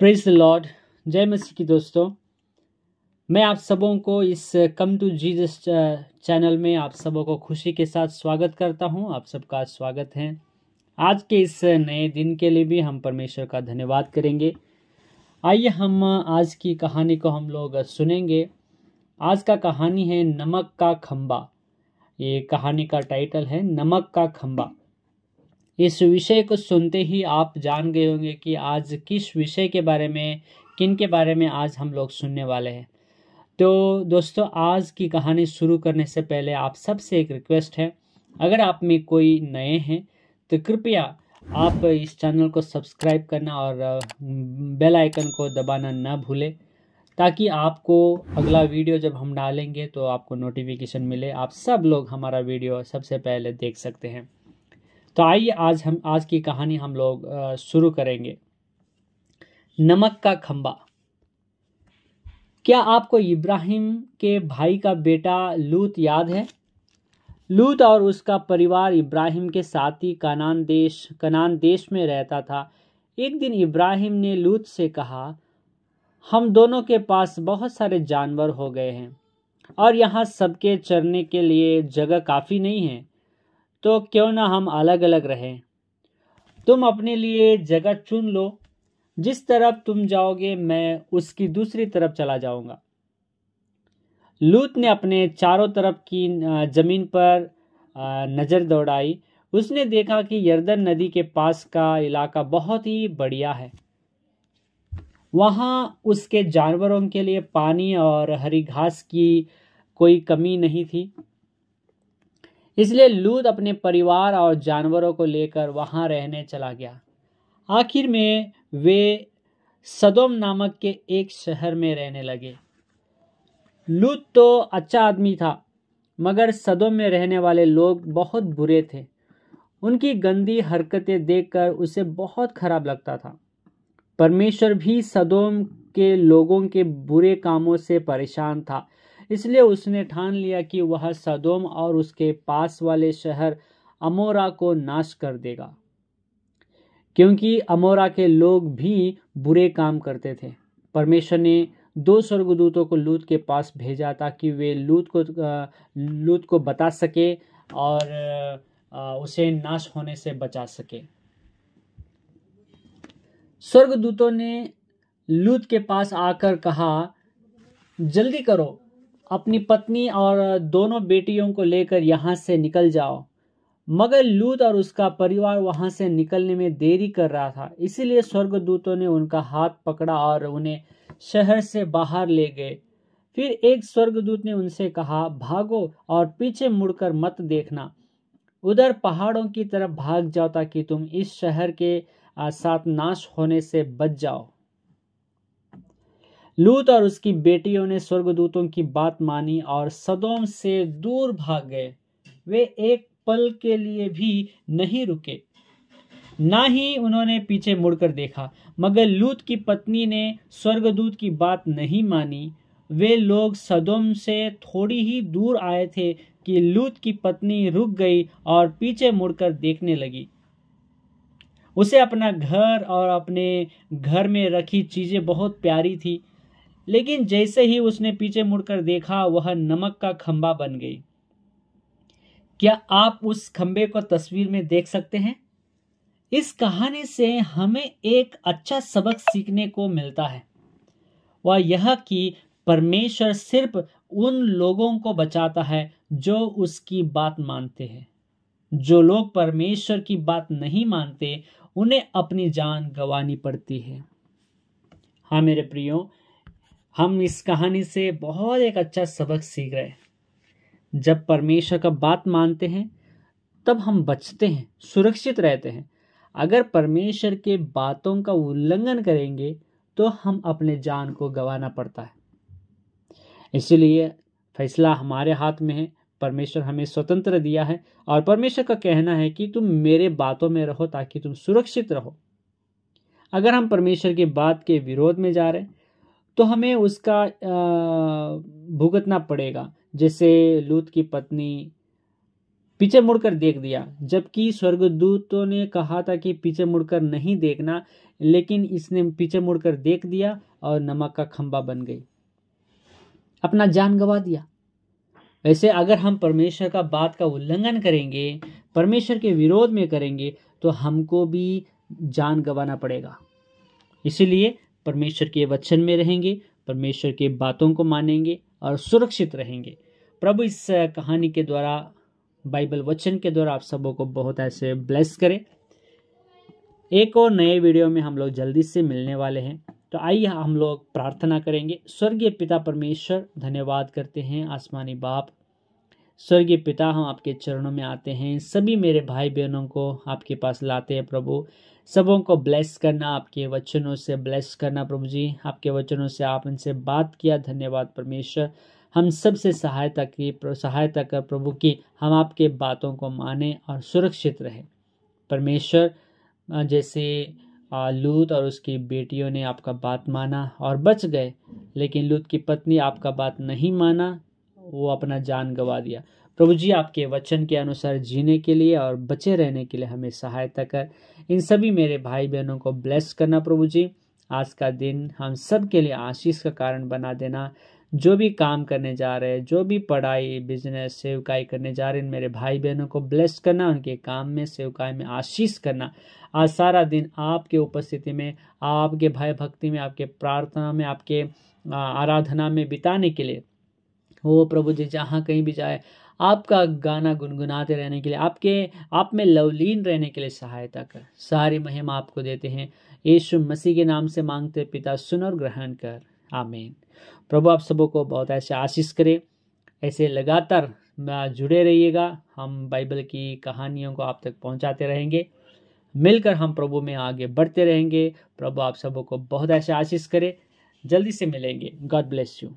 praise the Lord जय मसीह की दोस्तों मैं आप सबों को इस कम टू जीजस चैनल में आप सबों को खुशी के साथ स्वागत करता हूं आप सबका स्वागत है आज के इस uh, नए दिन के लिए भी हम परमेश्वर का धन्यवाद करेंगे आइए हम uh, आज की कहानी को हम लोग सुनेंगे आज का कहानी है नमक का खम्बा ये कहानी का टाइटल है नमक का खम्बा इस विषय को सुनते ही आप जान गए होंगे कि आज किस विषय के बारे में किन के बारे में आज हम लोग सुनने वाले हैं तो दोस्तों आज की कहानी शुरू करने से पहले आप सबसे एक रिक्वेस्ट है अगर आप में कोई नए हैं तो कृपया आप इस चैनल को सब्सक्राइब करना और बेल आइकन को दबाना ना भूलें ताकि आपको अगला वीडियो जब हम डालेंगे तो आपको नोटिफिकेशन मिले आप सब लोग हमारा वीडियो सबसे पहले देख सकते हैं तो आइए आज हम आज की कहानी हम लोग शुरू करेंगे नमक का खम्बा क्या आपको इब्राहिम के भाई का बेटा लूत याद है लूत और उसका परिवार इब्राहिम के साथी कनान देश कनान देश में रहता था एक दिन इब्राहिम ने लूत से कहा हम दोनों के पास बहुत सारे जानवर हो गए हैं और यहाँ सबके चरने के लिए जगह काफ़ी नहीं है तो क्यों ना हम अलग अलग रहें तुम अपने लिए जगह चुन लो जिस तरफ तुम जाओगे मैं उसकी दूसरी तरफ चला जाऊंगा लूत ने अपने चारों तरफ की जमीन पर नज़र दौड़ाई उसने देखा कि यर्दन नदी के पास का इलाका बहुत ही बढ़िया है वहाँ उसके जानवरों के लिए पानी और हरी घास की कोई कमी नहीं थी इसलिए लूत अपने परिवार और जानवरों को लेकर वहाँ रहने चला गया आखिर में वे सदोम नामक के एक शहर में रहने लगे लूत तो अच्छा आदमी था मगर सदोम में रहने वाले लोग बहुत बुरे थे उनकी गंदी हरकतें देखकर उसे बहुत खराब लगता था परमेश्वर भी सदोम के लोगों के बुरे कामों से परेशान था इसलिए उसने ठान लिया कि वह सदोम और उसके पास वाले शहर अमोरा को नाश कर देगा क्योंकि अमोरा के लोग भी बुरे काम करते थे परमेश्वर ने दो स्वर्गदूतों को लूत के पास भेजा ताकि वे लूत को लूत को बता सके और उसे नाश होने से बचा सके स्वर्गदूतों ने लूत के पास आकर कहा जल्दी करो अपनी पत्नी और दोनों बेटियों को लेकर यहाँ से निकल जाओ मगर लूत और उसका परिवार वहां से निकलने में देरी कर रहा था इसीलिए स्वर्गदूतों ने उनका हाथ पकड़ा और उन्हें शहर से बाहर ले गए फिर एक स्वर्गदूत ने उनसे कहा भागो और पीछे मुड़कर मत देखना उधर पहाड़ों की तरफ भाग जाओ ताकि तुम इस शहर के साथ नाश होने से बच जाओ लूत और उसकी बेटियों ने स्वर्गदूतों की बात मानी और सदोम से दूर भाग गए वे एक पल के लिए भी नहीं रुके ना ही उन्होंने पीछे मुड़कर देखा मगर लूत की पत्नी ने स्वर्गदूत की बात नहीं मानी वे लोग सदोम से थोड़ी ही दूर आए थे कि लूत की पत्नी रुक गई और पीछे मुड़कर देखने लगी उसे अपना घर और अपने घर में रखी चीज़ें बहुत प्यारी थी लेकिन जैसे ही उसने पीछे मुड़कर देखा वह नमक का खंबा बन गई क्या आप उस खंबे को तस्वीर में देख सकते हैं इस कहानी से हमें एक अच्छा सबक सीखने को मिलता है वह यह कि परमेश्वर सिर्फ उन लोगों को बचाता है जो उसकी बात मानते हैं जो लोग परमेश्वर की बात नहीं मानते उन्हें अपनी जान गंवानी पड़ती है हाँ मेरे प्रियो हम इस कहानी से बहुत एक अच्छा सबक सीख रहे हैं जब परमेश्वर का बात मानते हैं तब हम बचते हैं सुरक्षित रहते हैं अगर परमेश्वर के बातों का उल्लंघन करेंगे तो हम अपने जान को गंवाना पड़ता है इसीलिए फैसला हमारे हाथ में है परमेश्वर हमें स्वतंत्र दिया है और परमेश्वर का कहना है कि तुम मेरे बातों में रहो ताकि तुम सुरक्षित रहो अगर हम परमेश्वर की बात के विरोध में जा रहे हैं तो हमें उसका भुगतना पड़ेगा जैसे लूत की पत्नी पीछे मुड़कर देख दिया जबकि स्वर्गदूतों ने कहा था कि पीछे मुड़कर नहीं देखना लेकिन इसने पीछे मुड़कर देख दिया और नमक का खंबा बन गई अपना जान गवा दिया वैसे अगर हम परमेश्वर का बात का उल्लंघन करेंगे परमेश्वर के विरोध में करेंगे तो हमको भी जान गंवाना पड़ेगा इसीलिए परमेश्वर के वचन में रहेंगे परमेश्वर के बातों को मानेंगे और सुरक्षित रहेंगे प्रभु इस कहानी के द्वारा बाइबल वचन के द्वारा आप सबों को बहुत ऐसे ब्लेस करें एक और नए वीडियो में हम लोग जल्दी से मिलने वाले हैं तो आइए हम लोग प्रार्थना करेंगे स्वर्गीय पिता परमेश्वर धन्यवाद करते हैं आसमानी बाप स्वर्गीय पिता हम आपके चरणों में आते हैं सभी मेरे भाई बहनों को आपके पास लाते हैं प्रभु सबों को ब्लेस करना आपके वचनों से ब्लेस करना प्रभु जी आपके वचनों से आप इनसे बात किया धन्यवाद परमेश्वर हम सबसे सहायता की सहायता कर प्रभु की हम आपके बातों को माने और सुरक्षित रहें परमेश्वर जैसे लूत और उसकी बेटियों ने आपका बात माना और बच गए लेकिन लूत की पत्नी आपका बात नहीं माना वो अपना जान गवा दिया प्रभु जी आपके वचन के अनुसार जीने के लिए और बचे रहने के लिए हमें सहायता कर इन सभी मेरे भाई बहनों को ब्लेस करना प्रभु जी आज का दिन हम सब के लिए आशीष का कारण बना देना जो भी काम करने जा रहे हैं जो भी पढ़ाई बिजनेस सेवकाई करने जा रहे हैं मेरे भाई बहनों को ब्लेस करना उनके काम में सेवकाई में आशीष करना आज सारा दिन आपके उपस्थिति में आपके भाई भक्ति में आपके प्रार्थना में आपके आराधना में बिताने के लिए वो प्रभु जी जहाँ कहीं भी जाए आपका गाना गुनगुनाते रहने के लिए आपके आप में लवलीन रहने के लिए सहायता कर सारी महिम आपको देते हैं यीशु मसीह के नाम से मांगते पिता सुन और ग्रहण कर आमीन प्रभु आप सबों को बहुत ऐसे आशीष करे ऐसे लगातार जुड़े रहिएगा हम बाइबल की कहानियों को आप तक पहुंचाते रहेंगे मिलकर हम प्रभु में आगे बढ़ते रहेंगे प्रभु आप सबों को बहुत ऐसे आशीष करे जल्दी से मिलेंगे गॉड ब्लेस यू